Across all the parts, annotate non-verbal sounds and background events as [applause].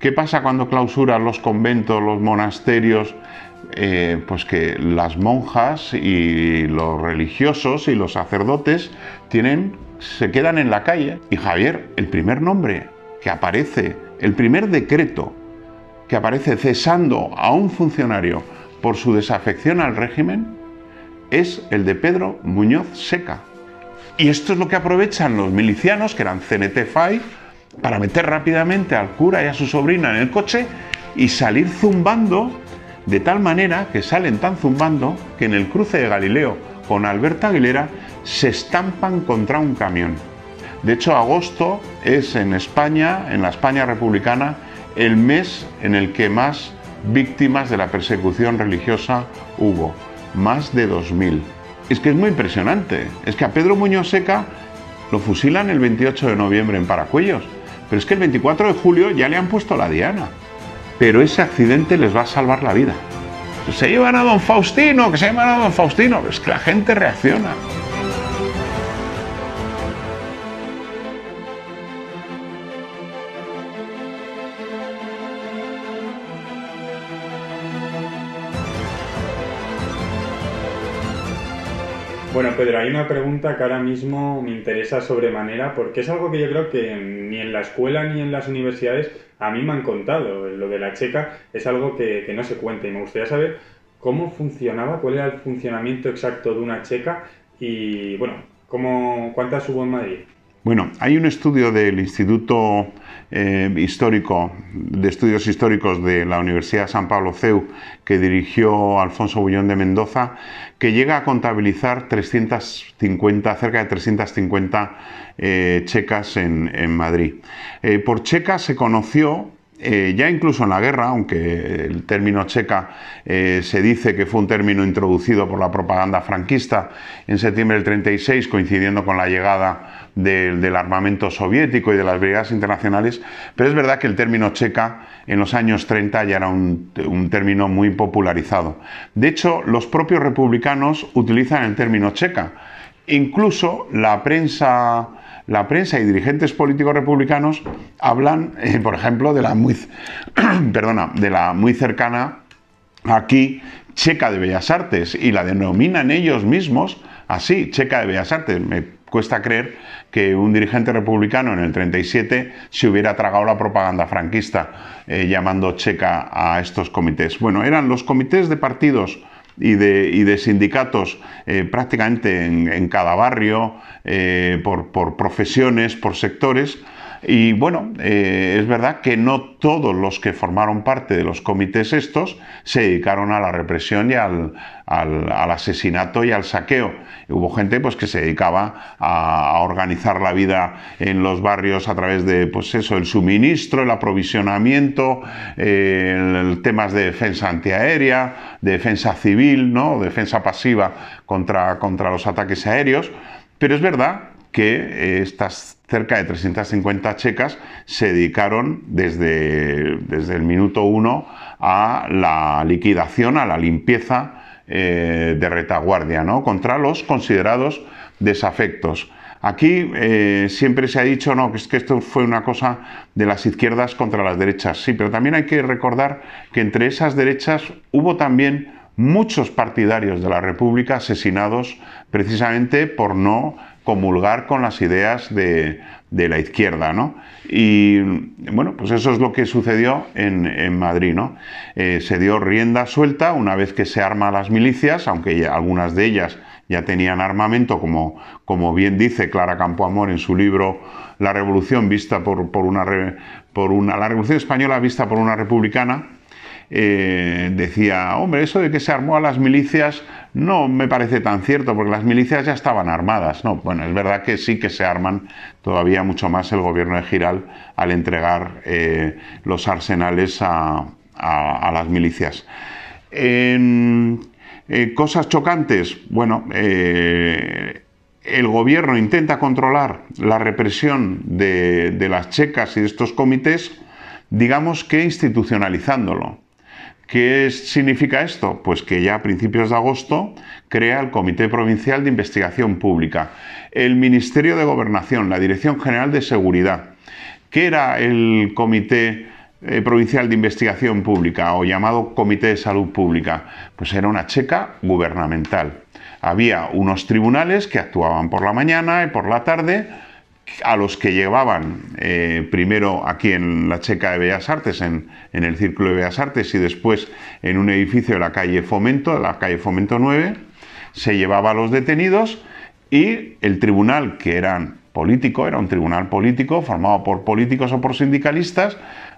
¿Qué pasa cuando clausuran los conventos, los monasterios? Eh, pues que las monjas y los religiosos y los sacerdotes tienen, se quedan en la calle. Y Javier, el primer nombre que aparece, el primer decreto que aparece cesando a un funcionario por su desafección al régimen, es el de Pedro Muñoz Seca. Y esto es lo que aprovechan los milicianos, que eran CNT-FAI, para meter rápidamente al cura y a su sobrina en el coche y salir zumbando de tal manera que salen tan zumbando que en el cruce de Galileo con Alberta Aguilera se estampan contra un camión. De hecho, agosto es en España, en la España republicana, el mes en el que más víctimas de la persecución religiosa hubo, más de 2.000. Es que es muy impresionante, es que a Pedro Muñoz Seca lo fusilan el 28 de noviembre en Paracuellos, pero es que el 24 de julio ya le han puesto la diana. Pero ese accidente les va a salvar la vida. Se llevan a don Faustino, que se llevan a don Faustino. Es que la gente reacciona. Pedro, hay una pregunta que ahora mismo me interesa sobremanera porque es algo que yo creo que ni en la escuela ni en las universidades a mí me han contado. Lo de la checa es algo que, no se cuenta y me gustaría saber cómo funcionaba, cuál era el funcionamiento exacto de una checa y, bueno, cómo, cuántas hubo en Madrid. Bueno, hay un estudio del Instituto eh, histórico de estudios históricos de la Universidad de San Pablo CEU que dirigió Alfonso Bullón de Mendoza, que llega a contabilizar 350, cerca de 350 eh, checas en, en Madrid. Eh, por checas se conoció eh, ya incluso en la guerra, aunque el término checa eh, se dice que fue un término introducido por la propaganda franquista en septiembre del 36, coincidiendo con la llegada del, armamento soviético y de las brigadas internacionales, pero es verdad que el término checa en los años 30 ya era un, un término muy popularizado. De hecho, los propios republicanos utilizan el término checa. Incluso la prensa la prensa y dirigentes políticos republicanos hablan, eh, por ejemplo, de la muy, [clears throat] perdona, de la muy cercana aquí Checa de Bellas Artes y la denominan ellos mismos así, Checa de Bellas Artes. Me cuesta creer que un dirigente republicano en el 37 se hubiera tragado la propaganda franquista eh, llamando checa a estos comités. Bueno, eran los comités de partidos y de, sindicatos eh, prácticamente en, cada barrio, eh, por profesiones, por sectores, y bueno, eh, es verdad que no todos los que formaron parte de los comités estos se dedicaron a la represión y al, asesinato y al saqueo. Hubo gente pues, que se dedicaba a, organizar la vida en los barrios a través de pues eso, el suministro, el aprovisionamiento, temas de defensa antiaérea, defensa civil, ¿no? defensa pasiva contra, contra los ataques aéreos. Pero es verdad que eh, estas cerca de 350 checas se dedicaron desde, desde el minuto 1 a la liquidación, a la limpieza eh, de retaguardia, ¿no? contra los considerados desafectos. Aquí eh, siempre se ha dicho no, que, que esto fue una cosa de las izquierdas contra las derechas. Sí, pero también hay que recordar que entre esas derechas hubo también muchos partidarios de la República asesinados precisamente por no comulgar con las ideas de, la izquierda, ¿no? Y bueno, pues eso es lo que sucedió en, en Madrid, ¿no? Eh, se dio rienda suelta una vez que se arman las milicias, aunque algunas de ellas ya tenían armamento, como, como bien dice Clara Campoamor en su libro La Revolución vista por, por una... La Revolución Española vista por una republicana, eh, decía, hombre, eso de que se armó a las milicias no me parece tan cierto, porque las milicias ya estaban armadas. No, bueno, es verdad que sí que se arman todavía mucho más el gobierno de Giral al entregar eh, los arsenales a, las milicias. Eh, cosas chocantes, bueno, el gobierno intenta controlar la represión de, de las checas y de estos comités, digamos que institucionalizándolo. ¿Qué significa esto? Pues que ya a principios de agosto crea el Comité Provincial de Investigación Pública, el Ministerio de Gobernación, la Dirección General de Seguridad. ¿Qué era el Comité eh, Provincial de Investigación Pública o llamado Comité de Salud Pública? Pues era una checa gubernamental. Había unos tribunales que actuaban por la mañana y por la tarde, a los que llevaban eh, primero aquí en la Checa de Bellas Artes, en, el Círculo de Bellas Artes y después en un edificio de la calle Fomento, la calle Fomento 9, se llevaba a los detenidos y el tribunal, que eran político, era un tribunal político formado por políticos o por sindicalistas,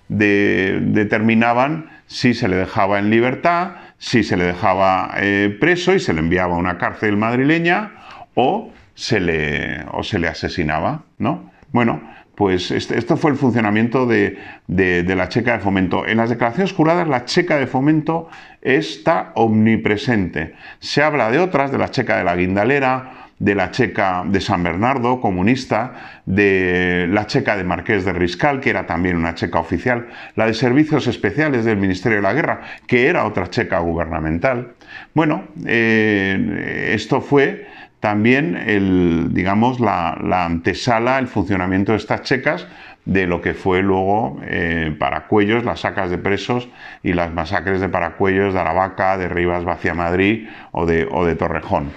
determinaban si se le dejaba en libertad, si se le dejaba eh, preso y se le enviaba a una cárcel madrileña o se le, o se le asesinaba, ¿no? Bueno, pues este, esto fue el funcionamiento de, la checa de fomento. En las declaraciones juradas, la checa de fomento está omnipresente. Se habla de otras, de la checa de la guindalera, de la checa de San Bernardo, comunista, de la checa de Marqués de Riscal, que era también una checa oficial, la de Servicios Especiales del Ministerio de la Guerra, que era otra checa gubernamental. Bueno, eh, esto fue también el, digamos, la, la antesala, el funcionamiento de estas checas de lo que fue luego eh, Paracuellos, las sacas de presos y las masacres de Paracuellos, de Aravaca, de Rivas vacia Madrid o de, o de Torrejón.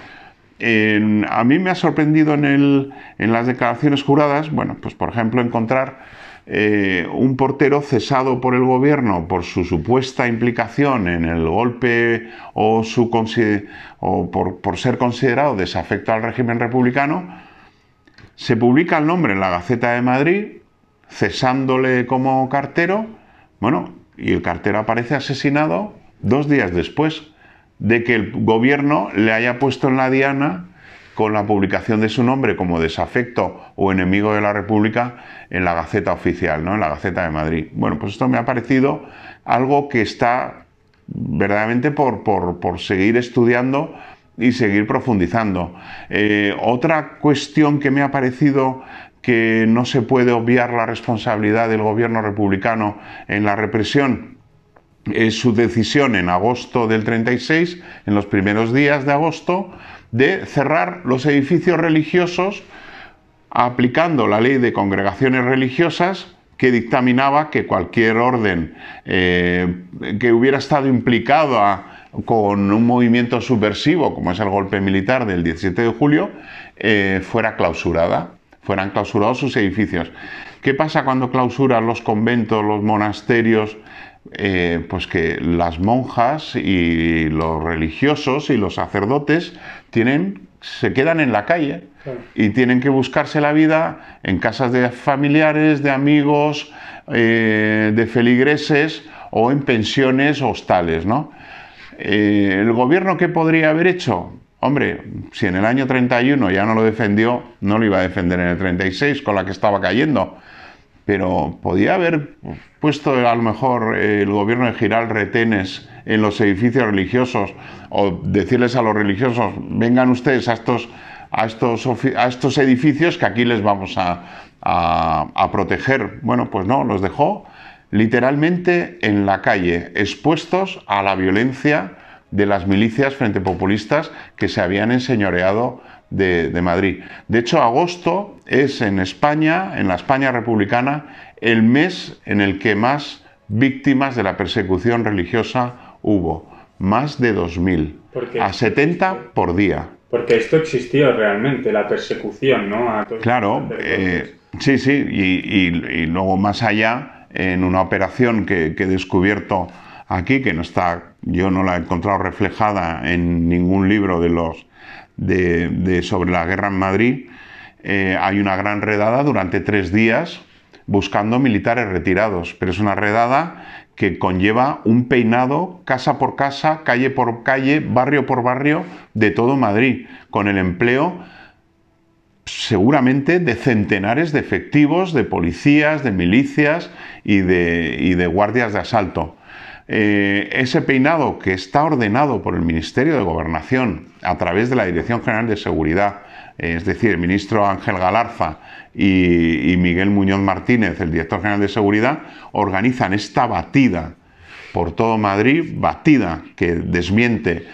a mí me ha sorprendido en, el, en las declaraciones juradas, bueno, pues por ejemplo encontrar eh, un portero cesado por el gobierno por su supuesta implicación en el golpe o, por, por, ser considerado desafecto al régimen republicano, se publica el nombre en la Gaceta de Madrid, cesándole como cartero, bueno, y el cartero aparece asesinado dos días después de que el gobierno le haya puesto en la diana con la publicación de su nombre como desafecto o enemigo de la República en la Gaceta Oficial, ¿no? en la Gaceta de Madrid. Bueno, pues esto me ha parecido algo que está verdaderamente por, seguir estudiando y seguir profundizando. Eh, otra cuestión que me ha parecido que no se puede obviar la responsabilidad del gobierno republicano en la represión es su decisión en agosto del 36, en los primeros días de agosto, de cerrar los edificios religiosos aplicando la ley de congregaciones religiosas que dictaminaba que cualquier orden eh, que hubiera estado implicada con un movimiento subversivo, como es el golpe militar del 17 de julio, eh, fuera clausurada, fueran clausurados sus edificios. ¿Qué pasa cuando clausuran los conventos, los monasterios, eh, pues que las monjas y los religiosos y los sacerdotes tienen, se quedan en la calle y tienen que buscarse la vida en casas de familiares, de amigos, eh, de feligreses o en pensiones hostales. ¿no? Eh, ¿El gobierno qué podría haber hecho? Hombre, si en el año 31 ya no lo defendió, no lo iba a defender en el 36 con la que estaba cayendo pero podía haber puesto a lo mejor el gobierno de Giral retenes en los edificios religiosos o decirles a los religiosos, vengan ustedes a estos, a estos, a estos edificios que aquí les vamos a, a proteger. Bueno, pues no, los dejó literalmente en la calle, expuestos a la violencia de las milicias frente populistas que se habían enseñoreado de, Madrid. De hecho, agosto es en España, en la España republicana, el mes en el que más víctimas de la persecución religiosa hubo. Más de 2.000. A 70 por día. Porque esto existió realmente, la persecución, ¿no? claro, eh, sí, sí. Y, luego más allá, en una operación que, que he descubierto aquí, que no está, yo no la he encontrado reflejada en ningún libro de los de, sobre la guerra en Madrid, eh, hay una gran redada durante tres días buscando militares retirados, pero es una redada que conlleva un peinado casa por casa, calle por calle, barrio por barrio de todo Madrid, con el empleo seguramente de centenares de efectivos, de policías, de milicias y de guardias de asalto. Eh, ese peinado que está ordenado por el Ministerio de Gobernación a través de la Dirección General de Seguridad, eh, es decir, el ministro Ángel Galarza y, y Miguel Muñoz Martínez, el director general de Seguridad, organizan esta batida por todo Madrid, batida que desmiente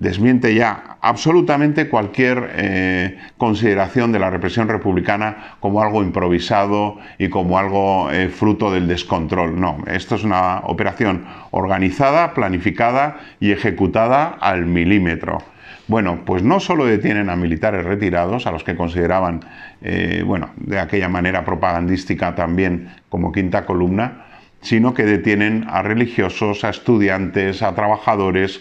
desmiente ya absolutamente cualquier eh, consideración de la represión republicana como algo improvisado y como algo eh, fruto del descontrol. No, esto es una operación organizada, planificada y ejecutada al milímetro. Bueno, pues no solo detienen a militares retirados, a los que consideraban, eh, bueno, de aquella manera propagandística también como quinta columna, sino que detienen a religiosos, a estudiantes, a trabajadores,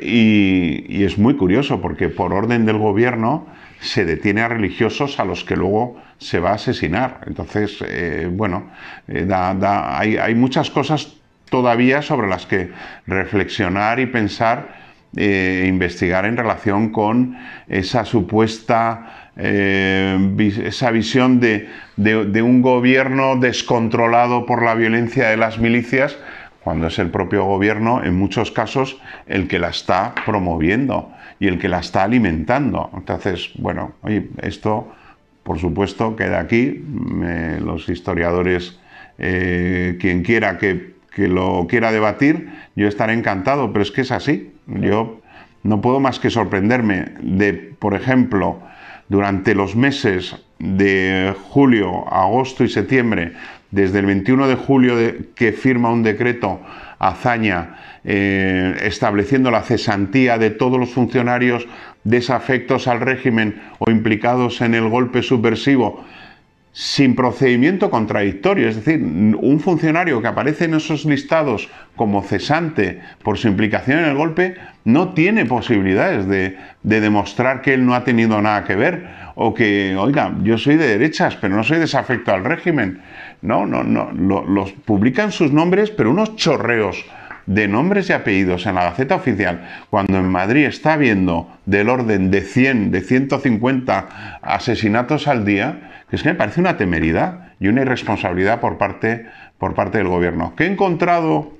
y, es muy curioso porque por orden del gobierno se detiene a religiosos a los que luego se va a asesinar. Entonces, eh, bueno, eh, hay, muchas cosas todavía sobre las que reflexionar y pensar e investigar en relación con esa supuesta esa visión de, un gobierno descontrolado por la violencia de las milicias cuando es el propio gobierno en muchos casos el que la está promoviendo y el que la está alimentando. Entonces, bueno, oye, esto por supuesto queda aquí, mm, eh, los historiadores, eh, quien quiera que, que, lo quiera debatir, yo estaré encantado, pero es que es así. Yo no puedo más que sorprenderme de, por ejemplo, durante los meses de julio, agosto y septiembre, desde el 21 de julio que firma un decreto hazaña eh, estableciendo la cesantía de todos los funcionarios desafectos al régimen o implicados en el golpe subversivo sin procedimiento contradictorio, es decir, un funcionario que aparece en esos listados como cesante por su implicación en el golpe no tiene posibilidades de, demostrar que él no ha tenido nada que ver o que, oiga, yo soy de derechas, pero no soy desafecto al régimen. No, no, no. los publican sus nombres, pero unos chorreos de nombres y apellidos en la Gaceta Oficial, cuando en Madrid está habiendo del orden de 100, de 150 asesinatos al día, que es que me parece una temeridad y una irresponsabilidad por parte, por parte del gobierno. Que he encontrado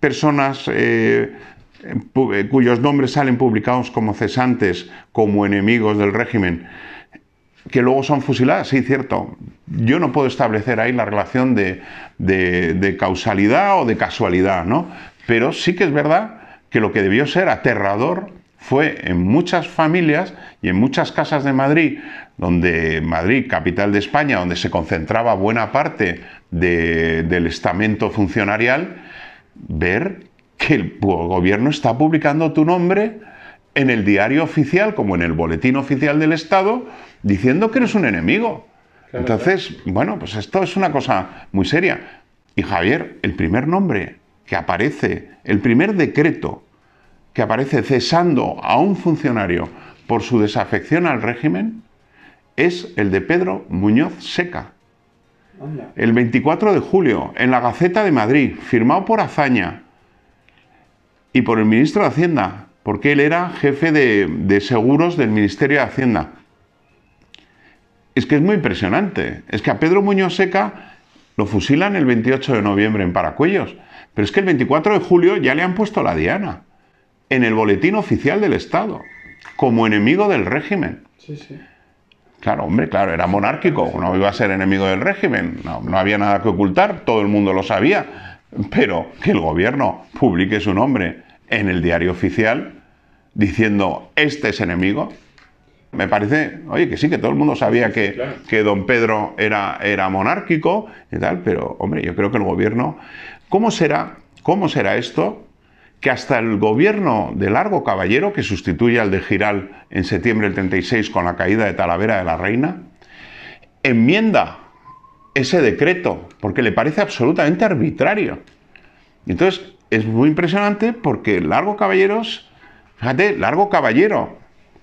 personas eh, eh, cuyos nombres salen publicados como cesantes, como enemigos del régimen que luego son fusiladas, sí, cierto. Yo no puedo establecer ahí la relación de, de, causalidad o de casualidad, ¿no? Pero sí que es verdad que lo que debió ser aterrador fue en muchas familias y en muchas casas de Madrid, donde Madrid, capital de España, donde se concentraba buena parte del estamento funcionarial, ver que el gobierno está publicando tu nombre en el diario oficial, como en el boletín oficial del Estado, diciendo que eres un enemigo. Entonces, bueno, pues esto es una cosa muy seria. Y Javier, el primer nombre que aparece, el primer decreto que aparece cesando a un funcionario por su desafección al régimen, es el de Pedro Muñoz Seca. El 24 de julio, en la Gaceta de Madrid, firmado por Azaña y por el ministro de Hacienda, porque él era jefe de seguros del Ministerio de Hacienda. Es que es muy impresionante. Es que a Pedro Muñoz Seca lo fusilan el 28 de noviembre en Paracuellos. Pero es que el 24 de julio ya le han puesto la diana en el boletín oficial del Estado, como enemigo del régimen. Sí, sí. Claro, hombre, claro, era monárquico, no iba a ser enemigo del régimen, no, no, había nada que ocultar, todo el mundo lo sabía, pero que el gobierno publique su nombre en el diario oficial diciendo, este es enemigo, me parece, oye, que sí, que todo el mundo sabía que, don Pedro era, era monárquico y tal, pero hombre, yo creo que el gobierno, ¿cómo será, cómo será esto? que hasta el gobierno de Largo Caballero, que sustituye al de Giral en septiembre del 36 con la caída de Talavera de la Reina, enmienda ese decreto, porque le parece absolutamente arbitrario. Entonces, es muy impresionante porque Largo Caballeros, fíjate, Largo Caballero,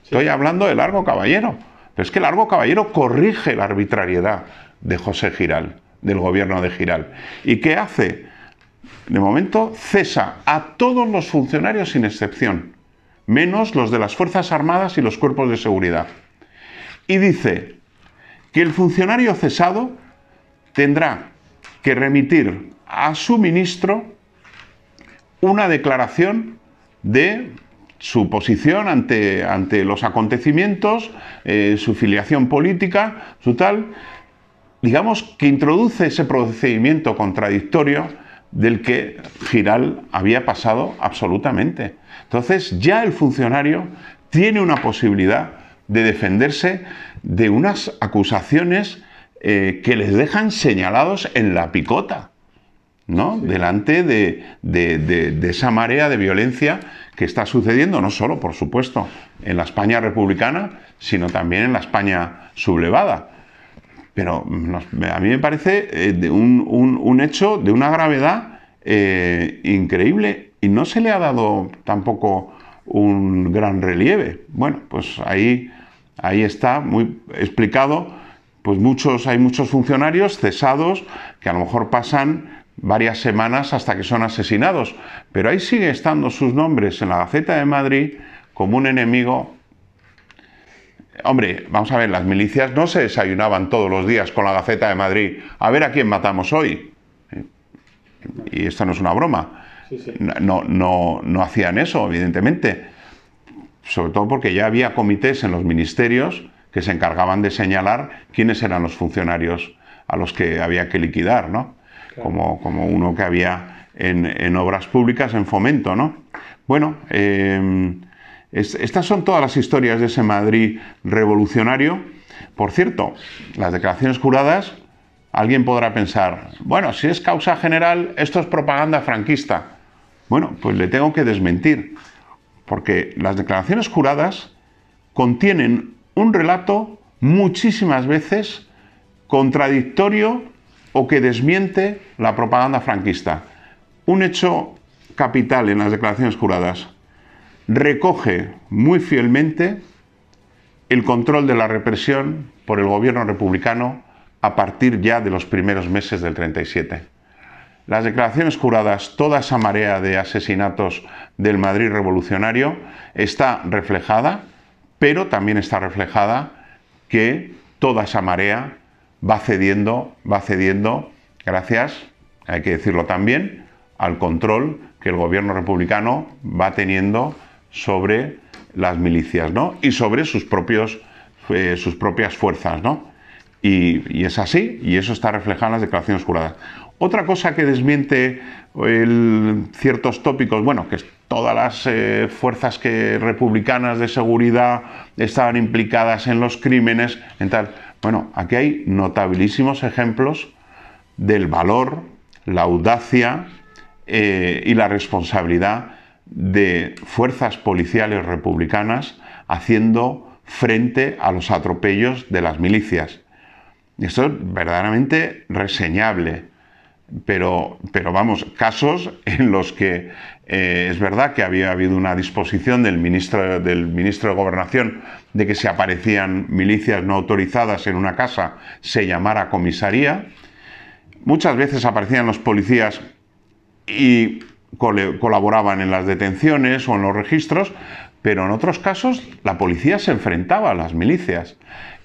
Estoy hablando de Largo Caballero. Pero es que Largo Caballero corrige la arbitrariedad de José Giral, del gobierno de Giral. ¿Y qué hace? De momento cesa a todos los funcionarios sin excepción, menos los de las Fuerzas Armadas y los cuerpos de seguridad. Y dice que el funcionario cesado tendrá que remitir a su ministro una declaración de su posición ante, ante los acontecimientos, eh, su filiación política, su tal, digamos que introduce ese procedimiento contradictorio del que Giral había pasado absolutamente. Entonces ya el funcionario tiene una posibilidad de defenderse de unas acusaciones eh, que les dejan señalados en la picota, ¿no? Delante de esa marea de violencia que está sucediendo no solo, por supuesto, en la España republicana, sino también en la España sublevada. Pero mm, a mí me parece eh, un, hecho de una gravedad eh, increíble y no se le ha dado tampoco un gran relieve. Bueno, pues ahí, ahí está muy explicado. Pues muchos, hay muchos funcionarios cesados que a lo mejor pasan varias semanas hasta que son asesinados, pero ahí sigue estando sus nombres en la Gaceta de Madrid como un enemigo. Hombre, vamos a ver, las milicias no se desayunaban todos los días con la Gaceta de Madrid a ver a quién matamos hoy. Y esta no es una broma. No, no, no hacían eso, evidentemente. Sobre todo porque ya había comités en los ministerios que se encargaban de señalar quiénes eran los funcionarios a los que había que liquidar, ¿no? como, uno que había en, obras públicas, en fomento, ¿no? Bueno, eh, estas son todas las historias de ese Madrid revolucionario. Por cierto, las declaraciones juradas, alguien podrá pensar, bueno, si es causa general, esto es propaganda franquista. Bueno, pues le tengo que desmentir, porque las declaraciones juradas contienen un relato muchísimas veces contradictorio o que desmiente la propaganda franquista. Un hecho capital en las declaraciones juradas. Recoge muy fielmente el control de la represión por el gobierno republicano a partir ya de los primeros meses del 37. Las declaraciones juradas, toda esa marea de asesinatos del Madrid revolucionario está reflejada, pero también está reflejada que toda esa marea va cediendo, va cediendo, gracias, hay que decirlo también, al control que el gobierno republicano va teniendo sobre las milicias, ¿no? Y sobre sus propios, eh, sus propias fuerzas, ¿no? Y, es así, y eso está reflejado en las declaraciones juradas. Otra cosa que desmiente ciertos tópicos, bueno, que todas las eh, fuerzas que, republicanas de seguridad estaban implicadas en los crímenes, en tal. Bueno, aquí hay notabilísimos ejemplos del valor, la audacia eh, y la responsabilidad de fuerzas policiales republicanas haciendo frente a los atropellos de las milicias. Esto es verdaderamente reseñable pero, vamos, casos en los que eh, es verdad que había habido una disposición del ministro, del ministro de Gobernación de que si aparecían milicias no autorizadas en una casa se llamara comisaría. Muchas veces aparecían los policías y colaboraban en las detenciones o en los registros, pero en otros casos la policía se enfrentaba a las milicias.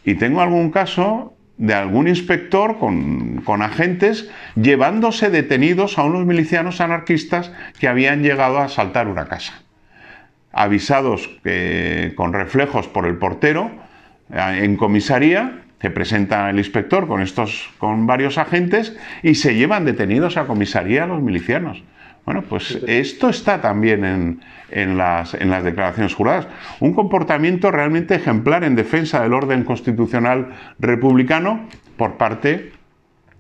Y tengo algún caso de algún inspector con, agentes llevándose detenidos a unos milicianos anarquistas que habían llegado a asaltar una casa. Avisados con reflejos por el portero eh, en comisaría, se presenta el inspector con, estos, con varios agentes y se llevan detenidos a comisaría a los milicianos. Bueno, pues esto está también en, las, las, declaraciones juradas. Un comportamiento realmente ejemplar en defensa del orden constitucional republicano por parte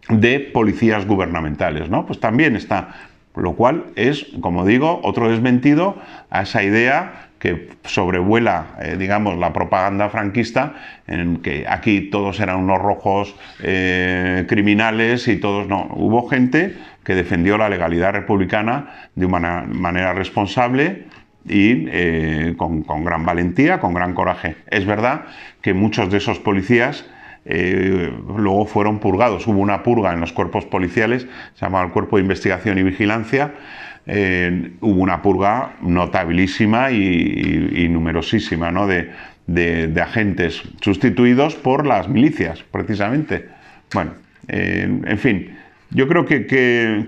de policías gubernamentales, ¿no? Pues también está, lo cual es, como digo, otro desmentido a esa idea que sobrevuela, eh, digamos, la propaganda franquista, en que aquí todos eran unos rojos eh, criminales y todos no. Hubo gente que defendió la legalidad republicana de una manera responsable y eh, con, gran valentía, con gran coraje. Es verdad que muchos de esos policías luego fueron purgados. Hubo una purga en los cuerpos policiales, se llamaba el Cuerpo de Investigación y Vigilancia, eh, hubo una purga notabilísima y, numerosísima de, agentes sustituidos por las milicias, precisamente. Bueno, eh, en fin, yo creo que,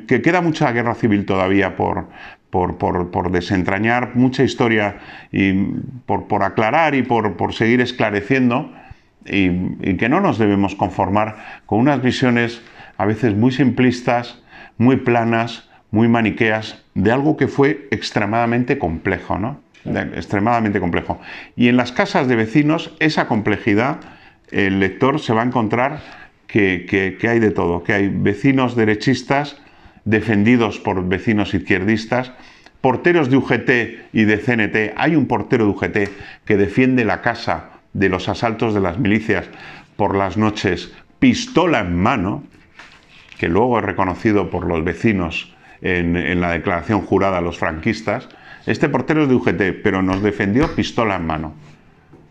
queda mucha guerra civil todavía por, por, desentrañar, mucha historia y por, aclarar y por, seguir esclareciendo y que no nos debemos conformar con unas visiones a veces muy simplistas, muy planas, muy maniqueas de algo que fue extremadamente complejo, ¿no? extremadamente complejo. Y en las casas de vecinos, esa complejidad, el lector se va a encontrar que, que hay de todo, que hay vecinos derechistas defendidos por vecinos izquierdistas, porteros de UGT y de CNT. Hay un portero de UGT que defiende la casa de los asaltos de las milicias por las noches, pistola en mano, que luego es reconocido por los vecinos en, la declaración jurada a los franquistas. Este portero es de UGT, pero nos defendió pistola en mano.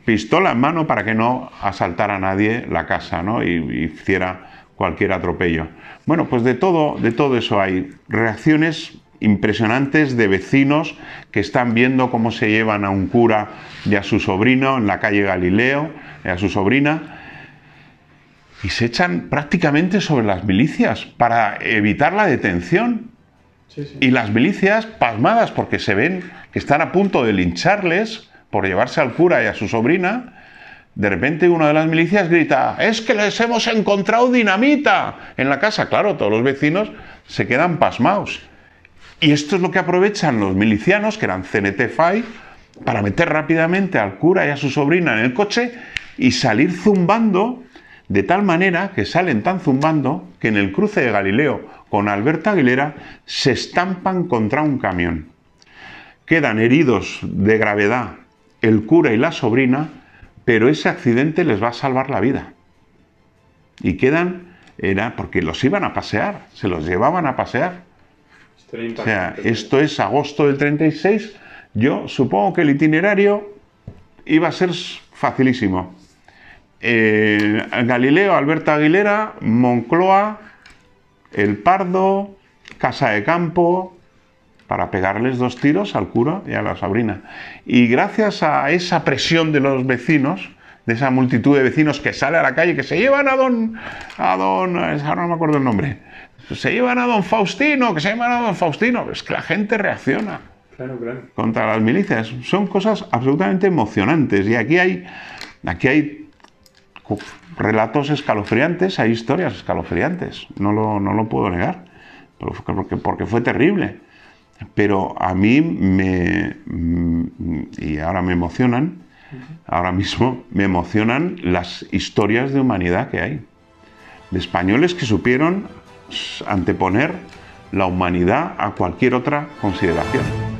Pistola en mano para que no asaltara a nadie la casa ¿no? y, hiciera cualquier atropello. Bueno, pues de todo, de todo eso hay reacciones impresionantes de vecinos que están viendo cómo se llevan a un cura y a su sobrino en la calle Galileo, y a su sobrina, y se echan prácticamente sobre las milicias para evitar la detención. Y las milicias pasmadas porque se ven que están a punto de lincharles por llevarse al cura y a su sobrina. De repente una de las milicias grita, es que les hemos encontrado dinamita en la casa. Claro, todos los vecinos se quedan pasmados. Y esto es lo que aprovechan los milicianos, que eran CNT-FAI, para meter rápidamente al cura y a su sobrina en el coche y salir zumbando de tal manera que salen tan zumbando que en el cruce de Galileo con Alberto Aguilera se estampan contra un camión. Quedan heridos de gravedad el cura y la sobrina, pero ese accidente les va a salvar la vida. Y quedan, era porque los iban a pasear, se los llevaban a pasear. o sea, esto es agosto del 36, yo supongo que el itinerario iba a ser facilísimo. Eh, Galileo, Alberto Aguilera, Moncloa, El Pardo, Casa de Campo, para pegarles dos tiros al cura y a la sobrina. Y gracias a esa presión de los vecinos, de esa multitud de vecinos que sale a la calle, que se llevan a don, a don, ahora no me acuerdo el nombre, se llevan a don Faustino, que se llevan a don Faustino, es que la gente reacciona. Contra las milicias. Son cosas absolutamente emocionantes. Y aquí hay, aquí hay relatos escalofriantes, hay historias escalofriantes, no lo, puedo negar, porque, porque fue terrible. Pero a mí me... Mm, y ahora me emocionan, ahora mismo me emocionan las historias de humanidad que hay, de españoles que supieron anteponer la humanidad a cualquier otra consideración.